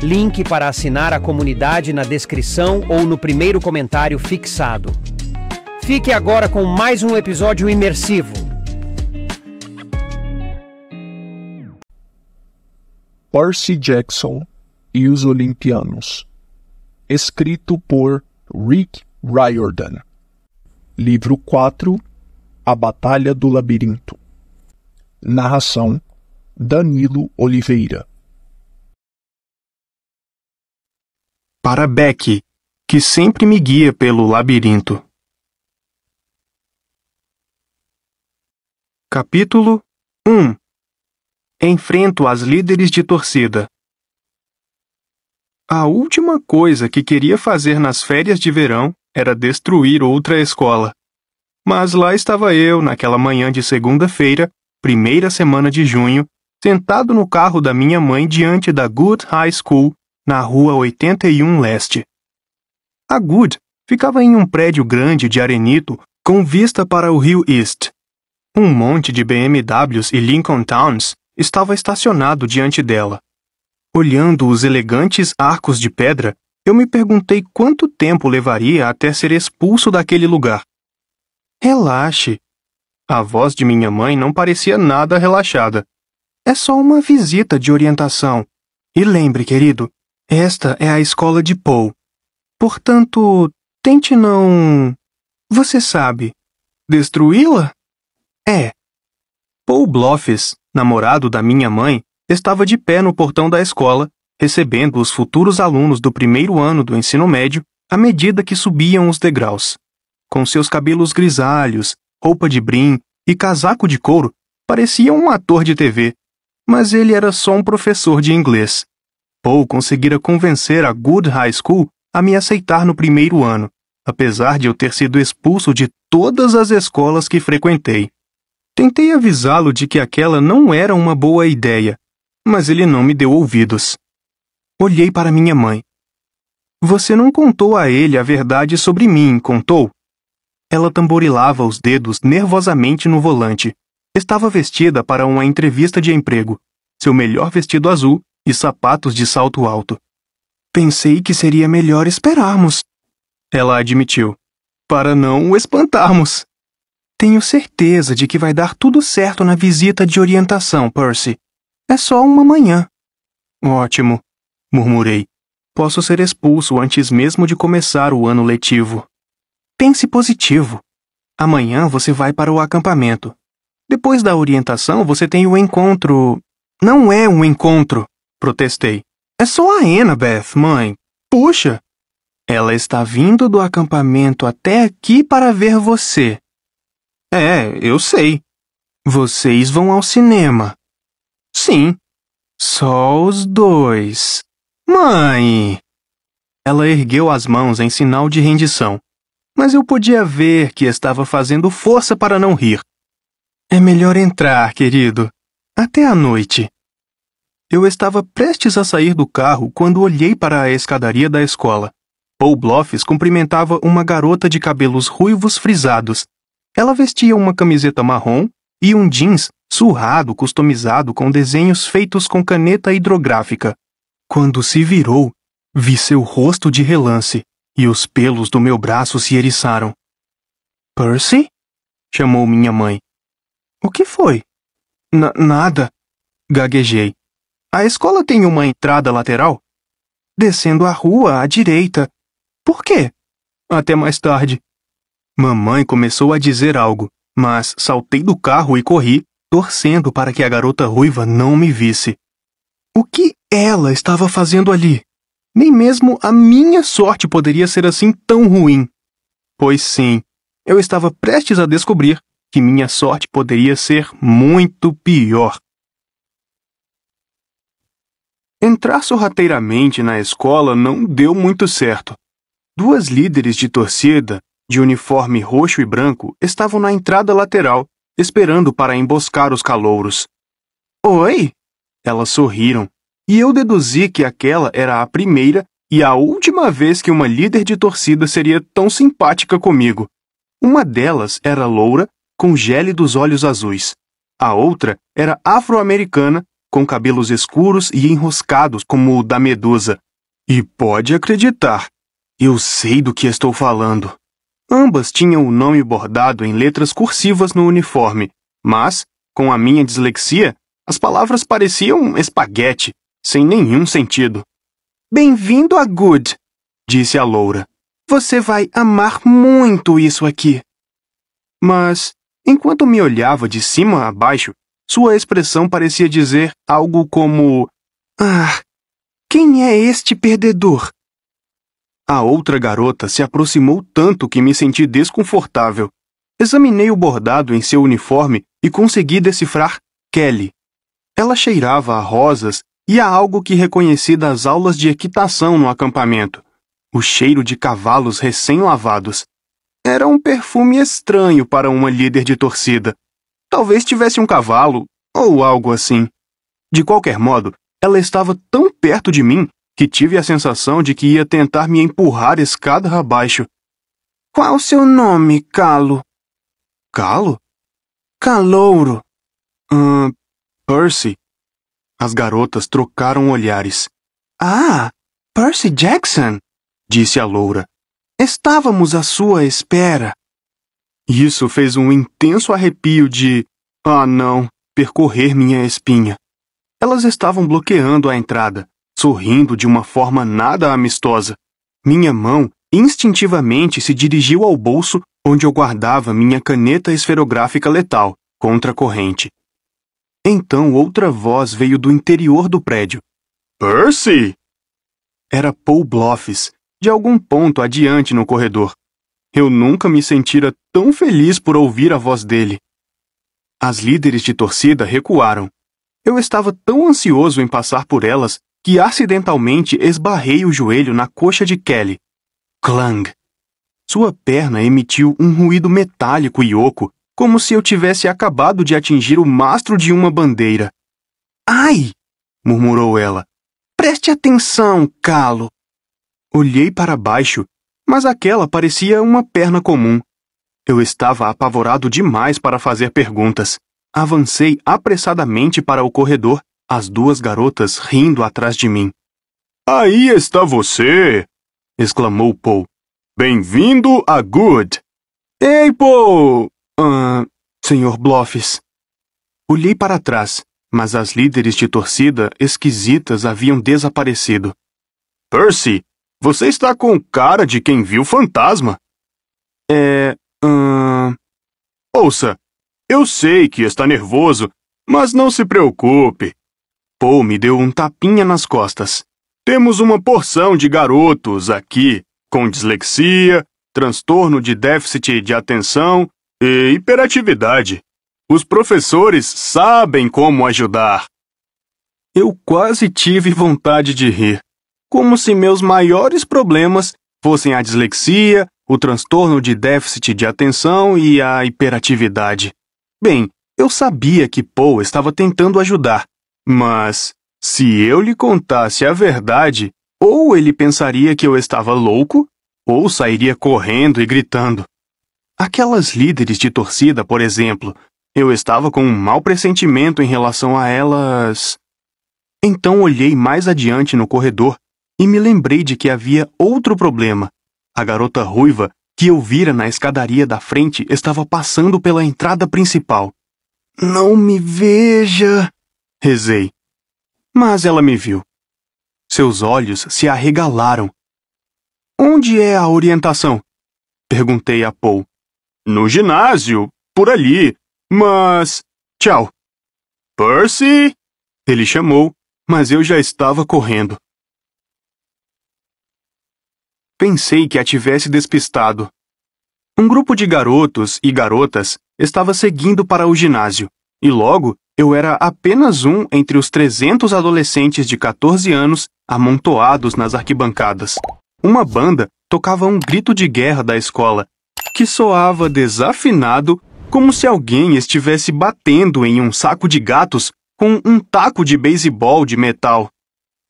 Link para assinar a comunidade na descrição ou no primeiro comentário fixado. Fique agora com mais um episódio imersivo. Percy Jackson e os Olimpianos. Escrito por Rick Riordan. Livro 4 A Batalha do Labirinto. Narração Danilo Oliveira. Para Beck, que sempre me guia pelo labirinto. Capítulo 1 Enfrento as líderes de torcida. A última coisa que queria fazer nas férias de verão era destruir outra escola. Mas lá estava eu, naquela manhã de segunda-feira, primeira semana de junho, sentado no carro da minha mãe diante da Good High School, na rua 81 Leste. A Good ficava em um prédio grande de arenito com vista para o rio East. Um monte de BMWs e Lincoln Towns estava estacionado diante dela. Olhando os elegantes arcos de pedra, eu me perguntei quanto tempo levaria até ser expulso daquele lugar. Relaxe. A voz de minha mãe não parecia nada relaxada. É só uma visita de orientação. E lembre, querido, esta é a escola de Paul. Portanto, tente não. Você sabe. Destruí-la? É. Paul Bloffes, namorado da minha mãe, estava de pé no portão da escola, recebendo os futuros alunos do primeiro ano do ensino médio à medida que subiam os degraus. Com seus cabelos grisalhos, roupa de brim e casaco de couro, parecia um ator de TV, mas ele era só um professor de inglês. Paul conseguira convencer a Good High School a me aceitar no primeiro ano, apesar de eu ter sido expulso de todas as escolas que frequentei. Tentei avisá-lo de que aquela não era uma boa ideia, mas ele não me deu ouvidos. Olhei para minha mãe. Você não contou a ele a verdade sobre mim, contou? Ela tamborilava os dedos nervosamente no volante. Estava vestida para uma entrevista de emprego. Seu melhor vestido azul e sapatos de salto alto. Pensei que seria melhor esperarmos, ela admitiu, para não o espantarmos. Tenho certeza de que vai dar tudo certo na visita de orientação, Percy. É só uma manhã. Ótimo, murmurei. Posso ser expulso antes mesmo de começar o ano letivo. Pense positivo. Amanhã você vai para o acampamento. Depois da orientação, você tem o encontro. Não é um encontro! Protestei. É só a Annabeth, mãe. Puxa! Ela está vindo do acampamento até aqui para ver você. É, eu sei. Vocês vão ao cinema. Sim. Só os dois. Mãe! Ela ergueu as mãos em sinal de rendição, mas eu podia ver que estava fazendo força para não rir. É melhor entrar, querido. Até a noite. Eu estava prestes a sair do carro quando olhei para a escadaria da escola. Paul Bloffs cumprimentava uma garota de cabelos ruivos frisados. Ela vestia uma camiseta marrom e um jeans surrado customizado com desenhos feitos com caneta hidrográfica. Quando se virou, vi seu rosto de relance e os pelos do meu braço se eriçaram. Percy? chamou minha mãe. O que foi? N nada, gaguejei. A escola tem uma entrada lateral? Descendo a rua à direita. Por quê? Até mais tarde. Mamãe começou a dizer algo, mas saltei do carro e corri, torcendo para que a garota ruiva não me visse. O que ela estava fazendo ali? Nem mesmo a minha sorte poderia ser assim tão ruim. Pois sim, eu estava prestes a descobrir que minha sorte poderia ser muito pior. Entrar sorrateiramente na escola não deu muito certo. Duas líderes de torcida, de uniforme roxo e branco, estavam na entrada lateral, esperando para emboscar os calouros. Oi! Elas sorriram, e eu deduzi que aquela era a primeira e a última vez que uma líder de torcida seria tão simpática comigo. Uma delas era loura, com gélidos olhos azuis. A outra era afro-americana com cabelos escuros e enroscados como o da medusa. E pode acreditar, eu sei do que estou falando. Ambas tinham o nome bordado em letras cursivas no uniforme, mas, com a minha dislexia, as palavras pareciam espaguete, sem nenhum sentido. Bem-vindo a Good, disse a loura. Você vai amar muito isso aqui. Mas, enquanto me olhava de cima a baixo, sua expressão parecia dizer algo como: Ah, quem é este perdedor? A outra garota se aproximou tanto que me senti desconfortável. Examinei o bordado em seu uniforme e consegui decifrar Kelly. Ela cheirava a rosas e a algo que reconheci das aulas de equitação no acampamento: o cheiro de cavalos recém-lavados. Era um perfume estranho para uma líder de torcida. Talvez tivesse um cavalo, ou algo assim. De qualquer modo, ela estava tão perto de mim que tive a sensação de que ia tentar me empurrar escada abaixo. Qual seu nome, Calo? Calo? Calouro. Hum, Percy. As garotas trocaram olhares. Ah, Percy Jackson, disse a loura. Estávamos à sua espera. Isso fez um intenso arrepio de, ah não, percorrer minha espinha. Elas estavam bloqueando a entrada, sorrindo de uma forma nada amistosa. Minha mão instintivamente se dirigiu ao bolso onde eu guardava minha caneta esferográfica letal, contra a corrente. Então outra voz veio do interior do prédio. Percy! Era Paul Bloffs, de algum ponto adiante no corredor. Eu nunca me sentira tão feliz por ouvir a voz dele. As líderes de torcida recuaram. Eu estava tão ansioso em passar por elas que acidentalmente esbarrei o joelho na coxa de Kelly. Clang! Sua perna emitiu um ruído metálico e oco, como se eu tivesse acabado de atingir o mastro de uma bandeira. Ai! murmurou ela. Preste atenção, calo! Olhei para baixo mas aquela parecia uma perna comum. Eu estava apavorado demais para fazer perguntas. Avancei apressadamente para o corredor, as duas garotas rindo atrás de mim. Aí está você! exclamou Paul. Bem-vindo a Good! Ei, Paul! Ah, senhor Bloffs. Olhei para trás, mas as líderes de torcida esquisitas haviam desaparecido. Percy, você está com cara de quem viu fantasma. É. Hum... Ouça, eu sei que está nervoso, mas não se preocupe. Paul me deu um tapinha nas costas. Temos uma porção de garotos aqui com dislexia, transtorno de déficit de atenção e hiperatividade. Os professores sabem como ajudar. Eu quase tive vontade de rir como se meus maiores problemas fossem a dislexia, o transtorno de déficit de atenção e a hiperatividade. Bem, eu sabia que Paul estava tentando ajudar, mas se eu lhe contasse a verdade, ou ele pensaria que eu estava louco, ou sairia correndo e gritando. Aquelas líderes de torcida, por exemplo, eu estava com um mau pressentimento em relação a elas. Então olhei mais adiante no corredor e me lembrei de que havia outro problema. A garota ruiva que eu vira na escadaria da frente estava passando pela entrada principal. Não me veja, rezei. Mas ela me viu. Seus olhos se arregalaram. Onde é a orientação? Perguntei a Paul. No ginásio, por ali. Mas. Tchau. Percy! Ele chamou, mas eu já estava correndo. Pensei que a tivesse despistado. Um grupo de garotos e garotas estava seguindo para o ginásio, e logo eu era apenas um entre os 300 adolescentes de 14 anos amontoados nas arquibancadas. Uma banda tocava um grito de guerra da escola, que soava desafinado como se alguém estivesse batendo em um saco de gatos com um taco de beisebol de metal.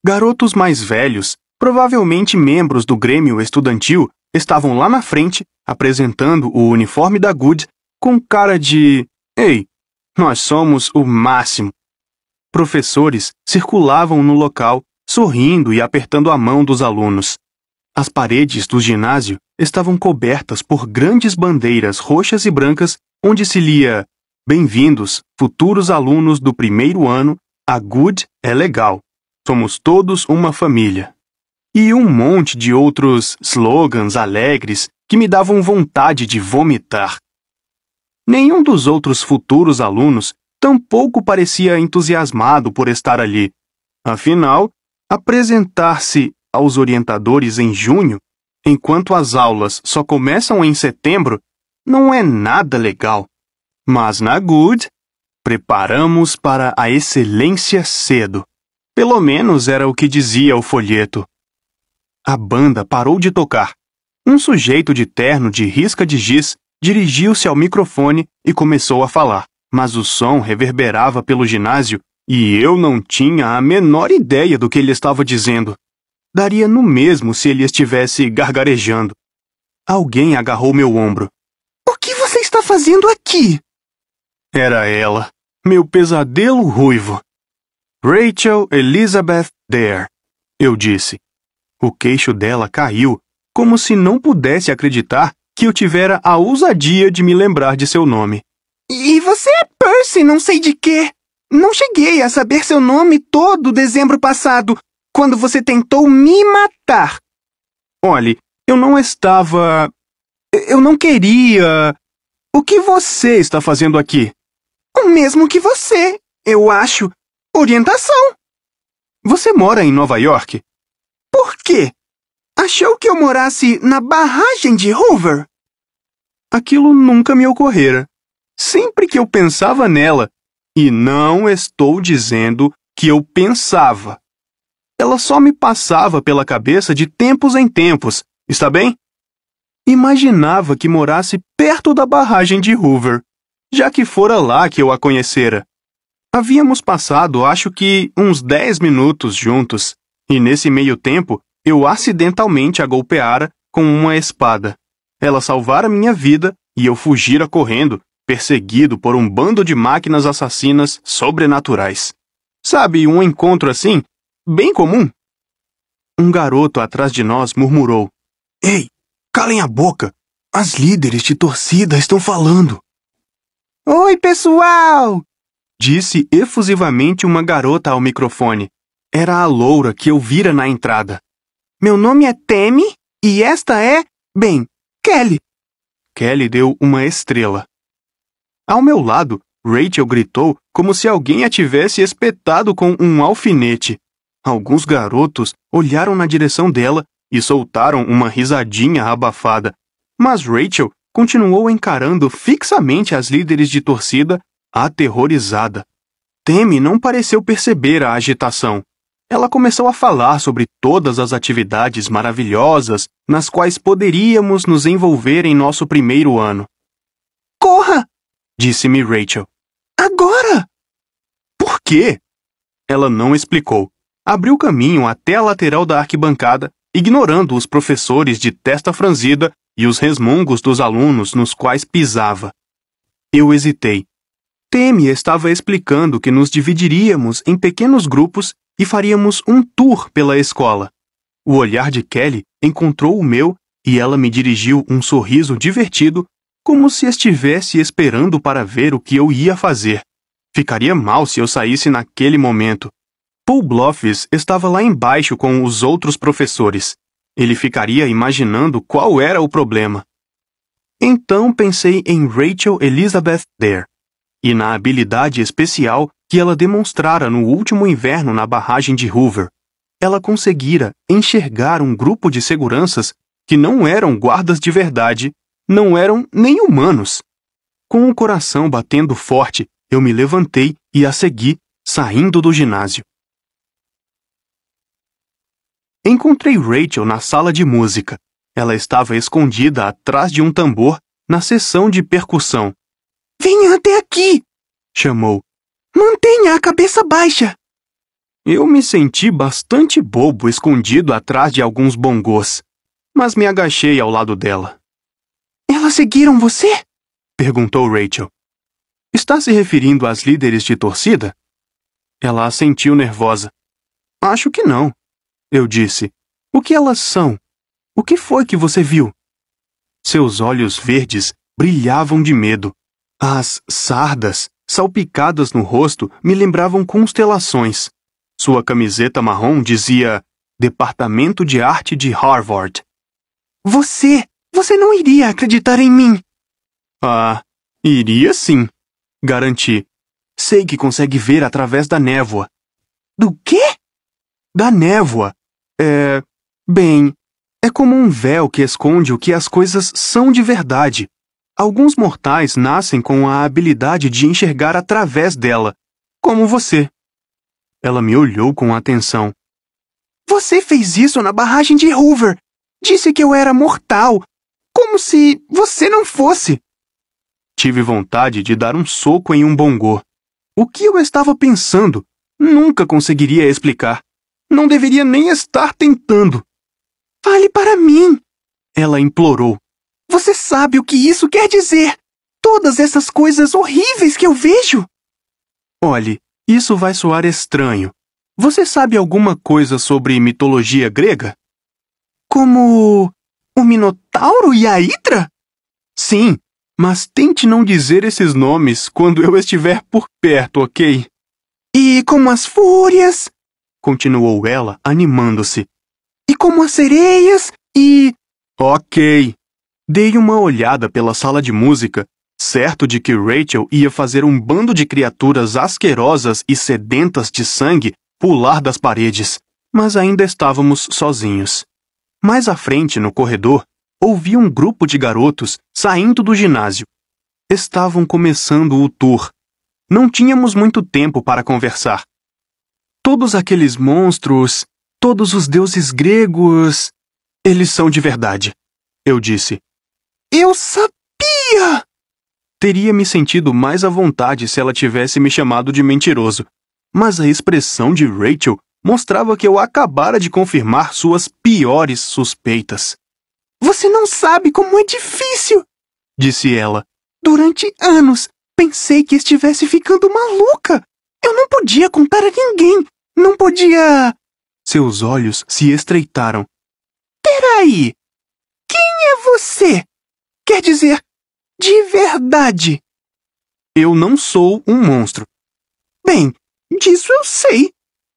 Garotos mais velhos Provavelmente membros do Grêmio Estudantil estavam lá na frente, apresentando o uniforme da Good com cara de: Ei, nós somos o máximo. Professores circulavam no local, sorrindo e apertando a mão dos alunos. As paredes do ginásio estavam cobertas por grandes bandeiras roxas e brancas, onde se lia: Bem-vindos, futuros alunos do primeiro ano, a Good é legal. Somos todos uma família e um monte de outros slogans alegres que me davam vontade de vomitar. Nenhum dos outros futuros alunos tampouco parecia entusiasmado por estar ali. Afinal, apresentar-se aos orientadores em junho, enquanto as aulas só começam em setembro, não é nada legal. Mas na Good, preparamos para a excelência cedo. Pelo menos era o que dizia o folheto. A banda parou de tocar. Um sujeito de terno de risca de giz dirigiu-se ao microfone e começou a falar, mas o som reverberava pelo ginásio e eu não tinha a menor ideia do que ele estava dizendo. Daria no mesmo se ele estivesse gargarejando. Alguém agarrou meu ombro. O que você está fazendo aqui? Era ela, meu pesadelo ruivo. Rachel Elizabeth Dare, eu disse. O queixo dela caiu, como se não pudesse acreditar que eu tivera a ousadia de me lembrar de seu nome. E você é Percy, não sei de quê. Não cheguei a saber seu nome todo dezembro passado, quando você tentou me matar. Olhe, eu não estava. Eu não queria. O que você está fazendo aqui? O mesmo que você, eu acho. Orientação. Você mora em Nova York? Por quê? Achou que eu morasse na barragem de Hoover? Aquilo nunca me ocorrera. Sempre que eu pensava nela, e não estou dizendo que eu pensava. Ela só me passava pela cabeça de tempos em tempos, está bem? Imaginava que morasse perto da barragem de Hoover, já que fora lá que eu a conhecera. Havíamos passado, acho que, uns dez minutos juntos, e nesse meio tempo, eu acidentalmente a golpeara com uma espada. Ela salvara minha vida e eu fugira correndo, perseguido por um bando de máquinas assassinas sobrenaturais. Sabe, um encontro assim, bem comum. Um garoto atrás de nós murmurou: Ei, calem a boca! As líderes de torcida estão falando. Oi, pessoal! Disse efusivamente uma garota ao microfone. Era a loura que eu vira na entrada. Meu nome é Temi e esta é, bem, Kelly. Kelly deu uma estrela. Ao meu lado, Rachel gritou como se alguém a tivesse espetado com um alfinete. Alguns garotos olharam na direção dela e soltaram uma risadinha abafada, mas Rachel continuou encarando fixamente as líderes de torcida, aterrorizada. Temi não pareceu perceber a agitação ela começou a falar sobre todas as atividades maravilhosas nas quais poderíamos nos envolver em nosso primeiro ano. Corra! disse-me Rachel. Agora! Por quê? Ela não explicou. Abriu caminho até a lateral da arquibancada, ignorando os professores de testa franzida e os resmungos dos alunos nos quais pisava. Eu hesitei. Temi estava explicando que nos dividiríamos em pequenos grupos e faríamos um tour pela escola. O olhar de Kelly encontrou o meu e ela me dirigiu um sorriso divertido, como se estivesse esperando para ver o que eu ia fazer. Ficaria mal se eu saísse naquele momento. Paul Bluffs estava lá embaixo com os outros professores. Ele ficaria imaginando qual era o problema. Então pensei em Rachel Elizabeth Dare e na habilidade especial que ela demonstrara no último inverno na barragem de Hoover. Ela conseguira enxergar um grupo de seguranças que não eram guardas de verdade, não eram nem humanos. Com o coração batendo forte, eu me levantei e a segui, saindo do ginásio. Encontrei Rachel na sala de música. Ela estava escondida atrás de um tambor na seção de percussão. Venha até aqui! chamou. Mantenha a cabeça baixa. Eu me senti bastante bobo escondido atrás de alguns bongos, mas me agachei ao lado dela. Elas seguiram você? perguntou Rachel. Está se referindo às líderes de torcida? Ela assentiu nervosa. Acho que não, eu disse. O que elas são? O que foi que você viu? Seus olhos verdes brilhavam de medo. As sardas salpicadas no rosto, me lembravam constelações. Sua camiseta marrom dizia Departamento de Arte de Harvard. Você! Você não iria acreditar em mim! Ah, iria sim, garanti. Sei que consegue ver através da névoa. Do quê? Da névoa. É. Bem, é como um véu que esconde o que as coisas são de verdade. Alguns mortais nascem com a habilidade de enxergar através dela, como você. Ela me olhou com atenção. Você fez isso na barragem de Hoover. Disse que eu era mortal, como se você não fosse. Tive vontade de dar um soco em um bongô. O que eu estava pensando? Nunca conseguiria explicar. Não deveria nem estar tentando. Fale para mim! Ela implorou. Você sabe o que isso quer dizer? Todas essas coisas horríveis que eu vejo! Olhe, isso vai soar estranho. Você sabe alguma coisa sobre mitologia grega? Como. o Minotauro e a Hidra? Sim, mas tente não dizer esses nomes quando eu estiver por perto, ok? E como as fúrias? continuou ela, animando-se. E como as sereias e. Ok, Dei uma olhada pela sala de música, certo de que Rachel ia fazer um bando de criaturas asquerosas e sedentas de sangue pular das paredes, mas ainda estávamos sozinhos. Mais à frente, no corredor, ouvi um grupo de garotos saindo do ginásio. Estavam começando o tour. Não tínhamos muito tempo para conversar. Todos aqueles monstros, todos os deuses gregos, eles são de verdade, eu disse. Eu sabia! Teria me sentido mais à vontade se ela tivesse me chamado de mentiroso, mas a expressão de Rachel mostrava que eu acabara de confirmar suas piores suspeitas. Você não sabe como é difícil, disse ela. Durante anos pensei que estivesse ficando maluca. Eu não podia contar a ninguém. Não podia. Seus olhos se estreitaram. Peraí! Quem é você? Quer dizer, de verdade. Eu não sou um monstro. Bem, disso eu sei.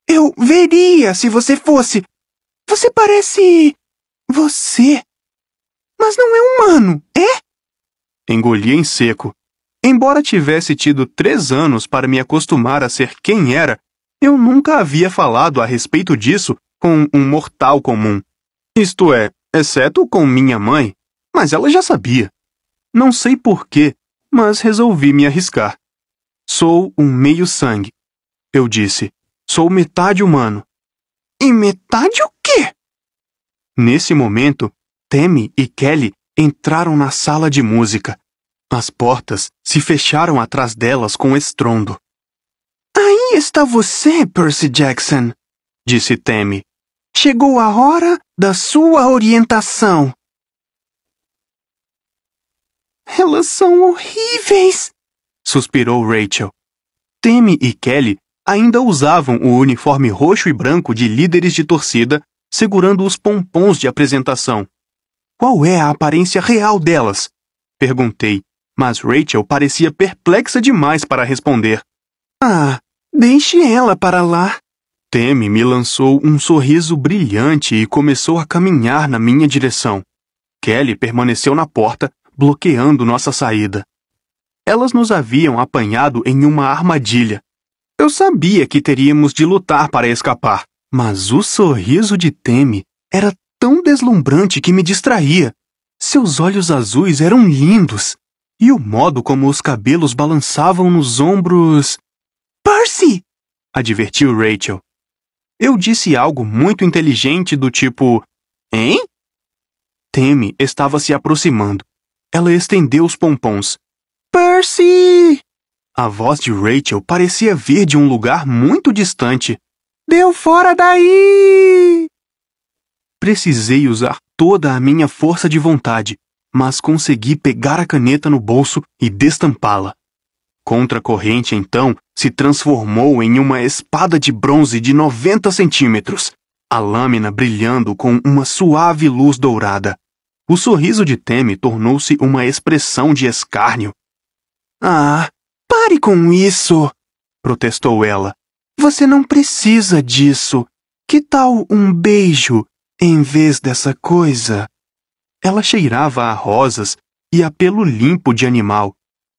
Eu veria se você fosse. Você parece. você. Mas não é humano, é? Engoli em seco. Embora tivesse tido três anos para me acostumar a ser quem era, eu nunca havia falado a respeito disso com um mortal comum. Isto é, exceto com minha mãe, mas ela já sabia. Não sei porquê, mas resolvi me arriscar. Sou um meio-sangue, eu disse. Sou metade humano. E metade o quê? Nesse momento, Temi e Kelly entraram na sala de música. As portas se fecharam atrás delas com estrondo. Aí está você, Percy Jackson, disse Temi. Chegou a hora da sua orientação. Elas são horríveis! suspirou Rachel. Temi e Kelly ainda usavam o uniforme roxo e branco de líderes de torcida, segurando os pompons de apresentação. Qual é a aparência real delas? perguntei, mas Rachel parecia perplexa demais para responder. Ah, deixe ela para lá. Temi me lançou um sorriso brilhante e começou a caminhar na minha direção. Kelly permaneceu na porta, bloqueando nossa saída. Elas nos haviam apanhado em uma armadilha. Eu sabia que teríamos de lutar para escapar, mas o sorriso de Temi era tão deslumbrante que me distraía. Seus olhos azuis eram lindos, e o modo como os cabelos balançavam nos ombros. Percy! advertiu Rachel. Eu disse algo muito inteligente do tipo: Hein? Temi estava se aproximando ela estendeu os pompons. Percy! A voz de Rachel parecia vir de um lugar muito distante. Deu fora daí! Precisei usar toda a minha força de vontade, mas consegui pegar a caneta no bolso e destampá-la. Contra a corrente, então, se transformou em uma espada de bronze de 90 centímetros, a lâmina brilhando com uma suave luz dourada. O sorriso de Temi tornou-se uma expressão de escárnio. Ah, pare com isso! protestou ela. Você não precisa disso. Que tal um beijo em vez dessa coisa? Ela cheirava a rosas e a pelo limpo de animal,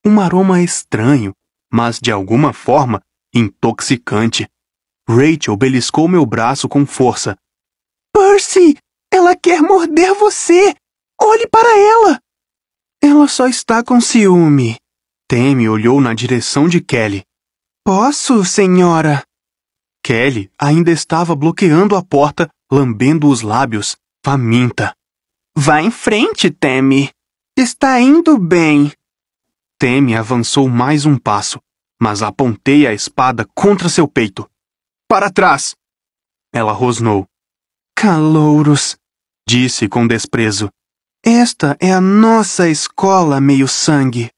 um aroma estranho, mas de alguma forma intoxicante. Rachel beliscou meu braço com força. Percy, ela quer morder você! Olhe para ela! Ela só está com ciúme. Temi olhou na direção de Kelly. Posso, senhora? Kelly ainda estava bloqueando a porta, lambendo os lábios, faminta. Vá em frente, Temi. Está indo bem. Temi avançou mais um passo, mas apontei a espada contra seu peito. Para trás! Ela rosnou. Calouros, disse com desprezo. Esta é a nossa escola, meio-sangue.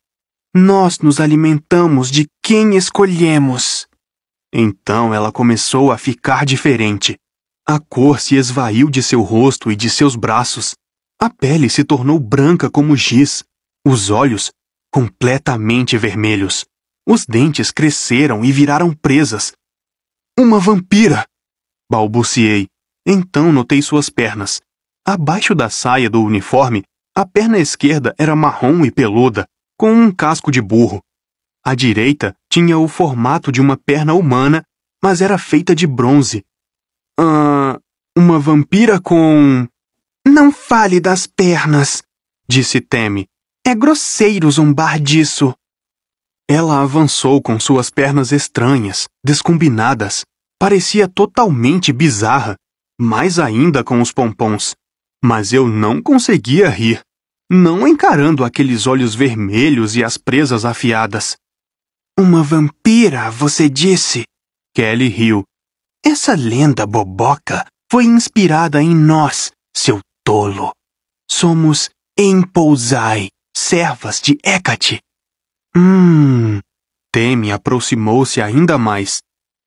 Nós nos alimentamos de quem escolhemos. Então ela começou a ficar diferente. A cor se esvaiu de seu rosto e de seus braços. A pele se tornou branca como giz, os olhos completamente vermelhos. Os dentes cresceram e viraram presas. Uma vampira! balbuciei. Então notei suas pernas. Abaixo da saia do uniforme, a perna esquerda era marrom e peluda, com um casco de burro. A direita tinha o formato de uma perna humana, mas era feita de bronze. Ah, uma vampira com. Não fale das pernas, disse Temi. É grosseiro zombar disso. Ela avançou com suas pernas estranhas, descombinadas. Parecia totalmente bizarra, mais ainda com os pompons mas eu não conseguia rir, não encarando aqueles olhos vermelhos e as presas afiadas. Uma vampira, você disse? Kelly riu. Essa lenda boboca foi inspirada em nós, seu tolo. Somos Empousai, servas de Hecate. Hum. Teme aproximou-se ainda mais.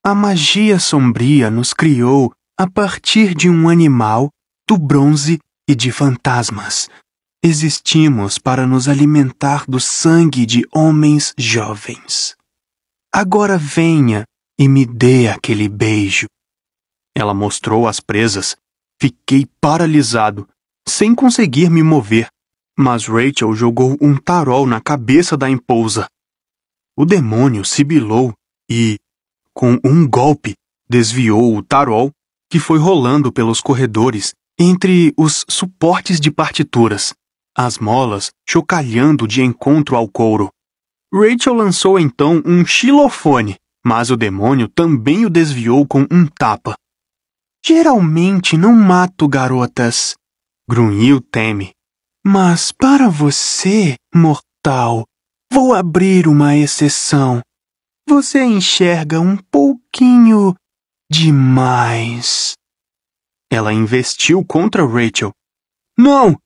A magia sombria nos criou a partir de um animal, do bronze e de fantasmas. Existimos para nos alimentar do sangue de homens jovens. Agora venha e me dê aquele beijo. Ela mostrou as presas. Fiquei paralisado, sem conseguir me mover, mas Rachel jogou um tarol na cabeça da empousa. O demônio sibilou e, com um golpe, desviou o tarol, que foi rolando pelos corredores entre os suportes de partituras, as molas chocalhando de encontro ao couro. Rachel lançou então um xilofone, mas o demônio também o desviou com um tapa. Geralmente não mato garotas, grunhiu Teme. Mas para você, mortal, vou abrir uma exceção. Você enxerga um pouquinho demais. Ela investiu contra Rachel. Não!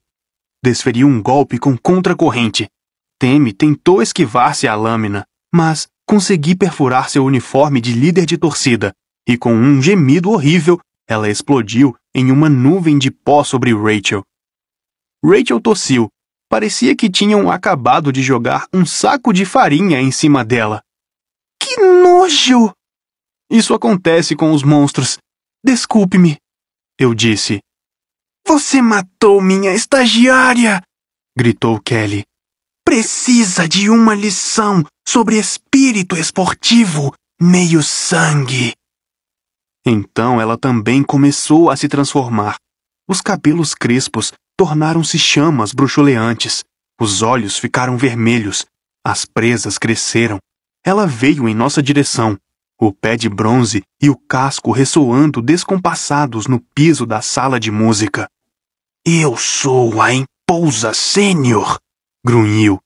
Desferiu um golpe com contracorrente. Temi tentou esquivar-se à lâmina, mas consegui perfurar seu uniforme de líder de torcida, e com um gemido horrível, ela explodiu em uma nuvem de pó sobre Rachel. Rachel tossiu. Parecia que tinham acabado de jogar um saco de farinha em cima dela. Que nojo! Isso acontece com os monstros. Desculpe-me eu disse. Você matou minha estagiária! gritou Kelly. Precisa de uma lição sobre espírito esportivo, meio sangue. Então ela também começou a se transformar. Os cabelos crespos tornaram-se chamas bruxuleantes, os olhos ficaram vermelhos, as presas cresceram. Ela veio em nossa direção, o pé de bronze e o casco ressoando descompassados no piso da sala de música. Eu sou a Empousa Sênior, grunhiu.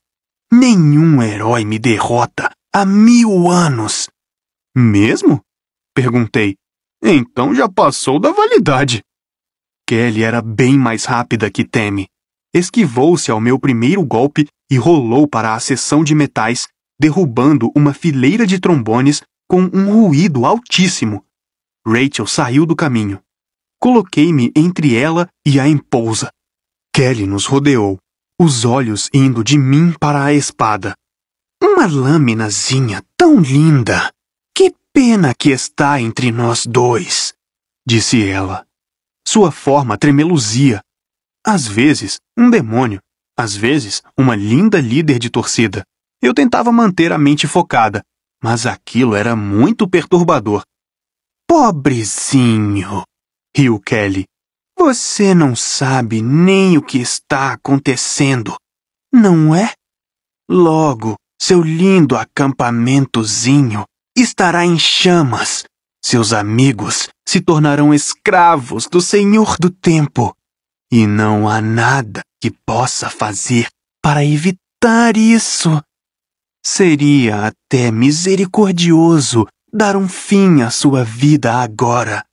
Nenhum herói me derrota há mil anos. Mesmo? perguntei. Então já passou da validade. Kelly era bem mais rápida que Temi. Esquivou-se ao meu primeiro golpe e rolou para a seção de metais, derrubando uma fileira de trombones com um ruído altíssimo. Rachel saiu do caminho. Coloquei-me entre ela e a empousa. Kelly nos rodeou, os olhos indo de mim para a espada. Uma lâminazinha tão linda! Que pena que está entre nós dois! disse ela. Sua forma tremeluzia. Às vezes, um demônio, às vezes, uma linda líder de torcida. Eu tentava manter a mente focada, mas aquilo era muito perturbador. Pobrezinho, riu Kelly. Você não sabe nem o que está acontecendo, não é? Logo, seu lindo acampamentozinho estará em chamas. Seus amigos se tornarão escravos do Senhor do Tempo. E não há nada que possa fazer para evitar isso. Seria até misericordioso dar um fim à sua vida agora,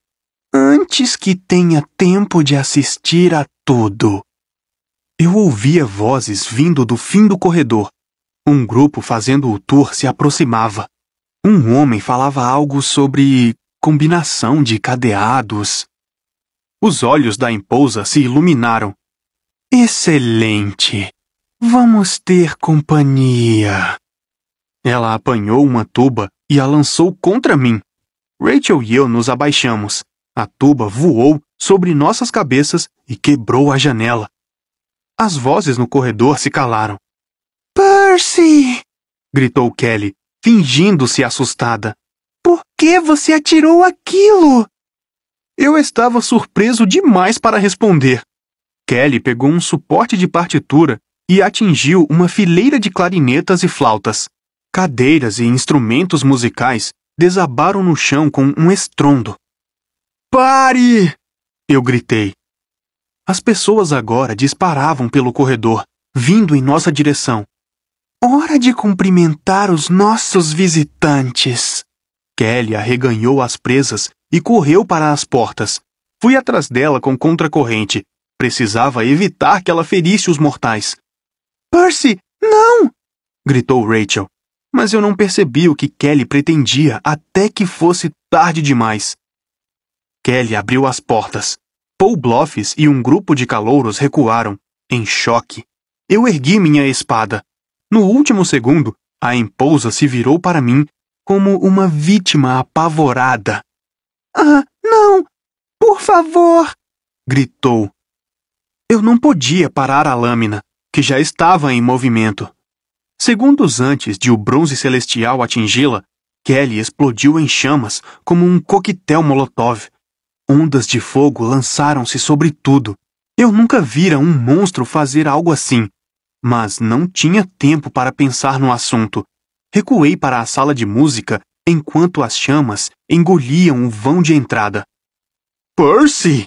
antes que tenha tempo de assistir a tudo. Eu ouvia vozes vindo do fim do corredor. Um grupo fazendo o tour se aproximava. Um homem falava algo sobre combinação de cadeados. Os olhos da empousa se iluminaram. Excelente! Vamos ter companhia. Ela apanhou uma tuba e a lançou contra mim. Rachel e eu nos abaixamos. A tuba voou sobre nossas cabeças e quebrou a janela. As vozes no corredor se calaram. Percy! gritou Kelly, fingindo-se assustada. Por que você atirou aquilo? Eu estava surpreso demais para responder. Kelly pegou um suporte de partitura e atingiu uma fileira de clarinetas e flautas. Cadeiras e instrumentos musicais desabaram no chão com um estrondo. Pare! Eu gritei. As pessoas agora disparavam pelo corredor, vindo em nossa direção. Hora de cumprimentar os nossos visitantes. Kelly arreganhou as presas e correu para as portas. Fui atrás dela com contracorrente. Precisava evitar que ela ferisse os mortais. Percy, não! gritou Rachel mas eu não percebi o que Kelly pretendia até que fosse tarde demais. Kelly abriu as portas. Paul Bluffs e um grupo de calouros recuaram, em choque. Eu ergui minha espada. No último segundo, a empousa se virou para mim como uma vítima apavorada. Ah, não! Por favor! gritou. Eu não podia parar a lâmina, que já estava em movimento. Segundos antes de o bronze celestial atingi-la, Kelly explodiu em chamas como um coquetel molotov. Ondas de fogo lançaram-se sobre tudo. Eu nunca vira um monstro fazer algo assim. Mas não tinha tempo para pensar no assunto. Recuei para a sala de música enquanto as chamas engoliam o vão de entrada. Percy!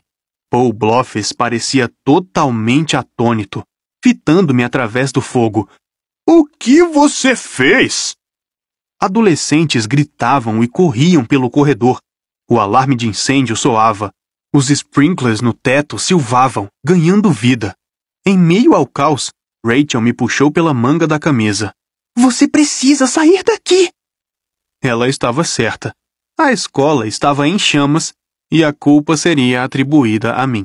Paul Bloffes parecia totalmente atônito, fitando-me através do fogo, o que você fez? Adolescentes gritavam e corriam pelo corredor. O alarme de incêndio soava. Os sprinklers no teto silvavam, ganhando vida. Em meio ao caos, Rachel me puxou pela manga da camisa. Você precisa sair daqui! Ela estava certa. A escola estava em chamas e a culpa seria atribuída a mim.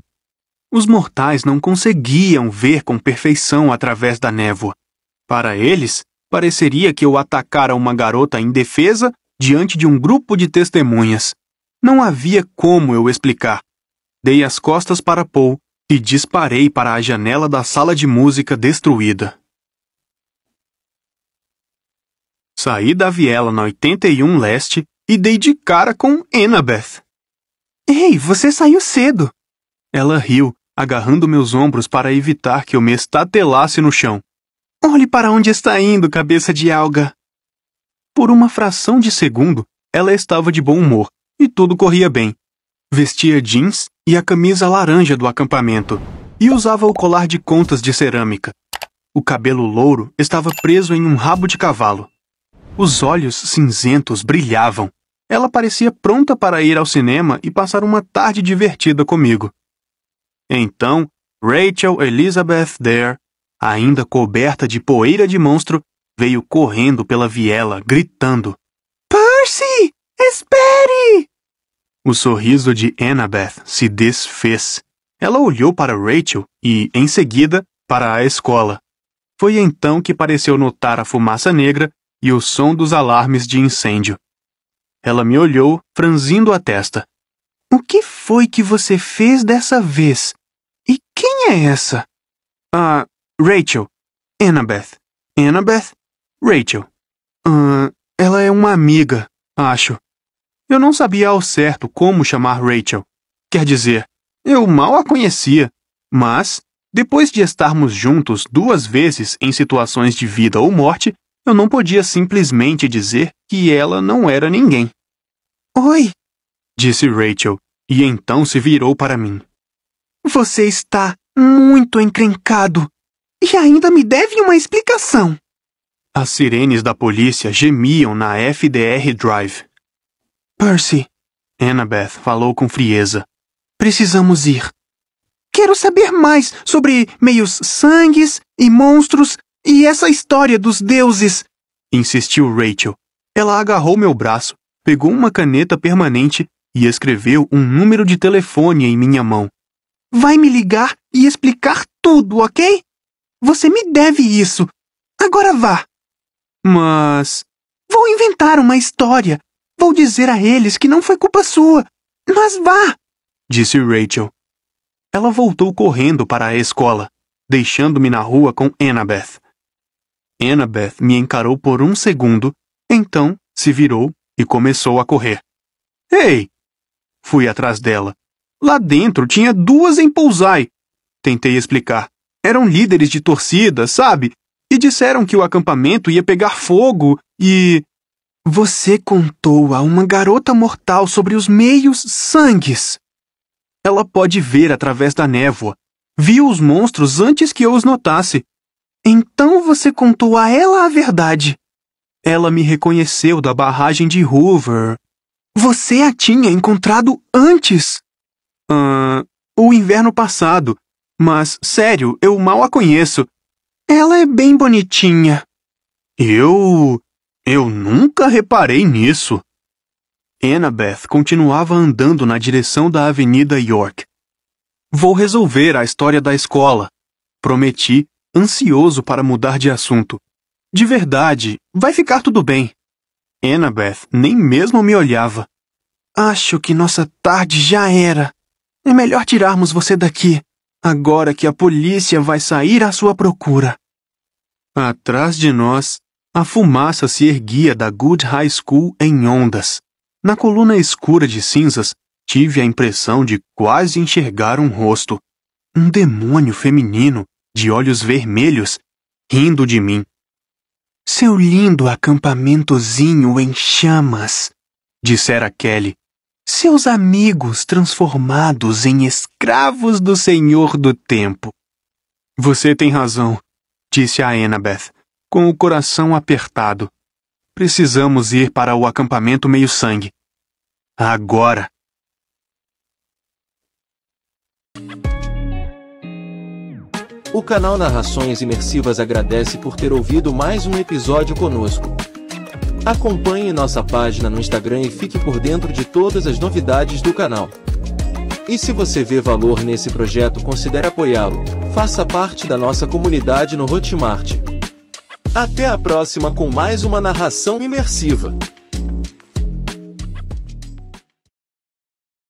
Os mortais não conseguiam ver com perfeição através da névoa. Para eles, pareceria que eu atacara uma garota indefesa diante de um grupo de testemunhas. Não havia como eu explicar. Dei as costas para Paul e disparei para a janela da sala de música destruída. Saí da viela na 81 Leste e dei de cara com Annabeth. Ei, você saiu cedo! Ela riu, agarrando meus ombros para evitar que eu me estatelasse no chão. Olhe para onde está indo, cabeça de alga! Por uma fração de segundo, ela estava de bom humor e tudo corria bem. Vestia jeans e a camisa laranja do acampamento e usava o colar de contas de cerâmica. O cabelo louro estava preso em um rabo de cavalo. Os olhos cinzentos brilhavam. Ela parecia pronta para ir ao cinema e passar uma tarde divertida comigo. Então, Rachel Elizabeth Dare ainda coberta de poeira de monstro, veio correndo pela viela, gritando: Percy! Espere! O sorriso de Annabeth se desfez. Ela olhou para Rachel e, em seguida, para a escola. Foi então que pareceu notar a fumaça negra e o som dos alarmes de incêndio. Ela me olhou, franzindo a testa. O que foi que você fez dessa vez? E quem é essa? Ah, Rachel. Annabeth. Annabeth. Rachel. Uh, ela é uma amiga, acho. Eu não sabia ao certo como chamar Rachel. Quer dizer, eu mal a conhecia. Mas, depois de estarmos juntos duas vezes em situações de vida ou morte, eu não podia simplesmente dizer que ela não era ninguém. Oi, disse Rachel, e então se virou para mim. Você está muito encrencado. E ainda me devem uma explicação. As sirenes da polícia gemiam na FDR Drive. Percy, Annabeth falou com frieza. Precisamos ir. Quero saber mais sobre meios sangues e monstros e essa história dos deuses, insistiu Rachel. Ela agarrou meu braço, pegou uma caneta permanente e escreveu um número de telefone em minha mão. Vai me ligar e explicar tudo, ok? Você me deve isso. Agora vá. Mas. Vou inventar uma história. Vou dizer a eles que não foi culpa sua. Mas vá! disse Rachel. Ela voltou correndo para a escola, deixando-me na rua com Annabeth. Annabeth me encarou por um segundo, então se virou e começou a correr. Ei! Fui atrás dela. Lá dentro tinha duas em pousai. Tentei explicar. Eram líderes de torcida, sabe? E disseram que o acampamento ia pegar fogo e. Você contou a uma garota mortal sobre os meios sangues. Ela pode ver através da névoa. Viu os monstros antes que eu os notasse. Então você contou a ela a verdade. Ela me reconheceu da barragem de Hoover. Você a tinha encontrado antes. Ah, o inverno passado, mas, sério, eu mal a conheço. Ela é bem bonitinha. Eu. Eu nunca reparei nisso. Annabeth continuava andando na direção da Avenida York. Vou resolver a história da escola, prometi, ansioso para mudar de assunto. De verdade, vai ficar tudo bem. Annabeth nem mesmo me olhava. Acho que nossa tarde já era. É melhor tirarmos você daqui agora que a polícia vai sair à sua procura. Atrás de nós, a fumaça se erguia da Good High School em ondas. Na coluna escura de cinzas, tive a impressão de quase enxergar um rosto. Um demônio feminino, de olhos vermelhos, rindo de mim. Seu lindo acampamentozinho em chamas, dissera Kelly, seus amigos transformados em escravos do Senhor do Tempo. Você tem razão, disse a Annabeth, com o coração apertado. Precisamos ir para o acampamento meio-sangue. Agora! O canal Narrações Imersivas agradece por ter ouvido mais um episódio conosco. Acompanhe nossa página no Instagram e fique por dentro de todas as novidades do canal. E se você vê valor nesse projeto, considere apoiá-lo. Faça parte da nossa comunidade no Hotmart. Até a próxima com mais uma narração imersiva.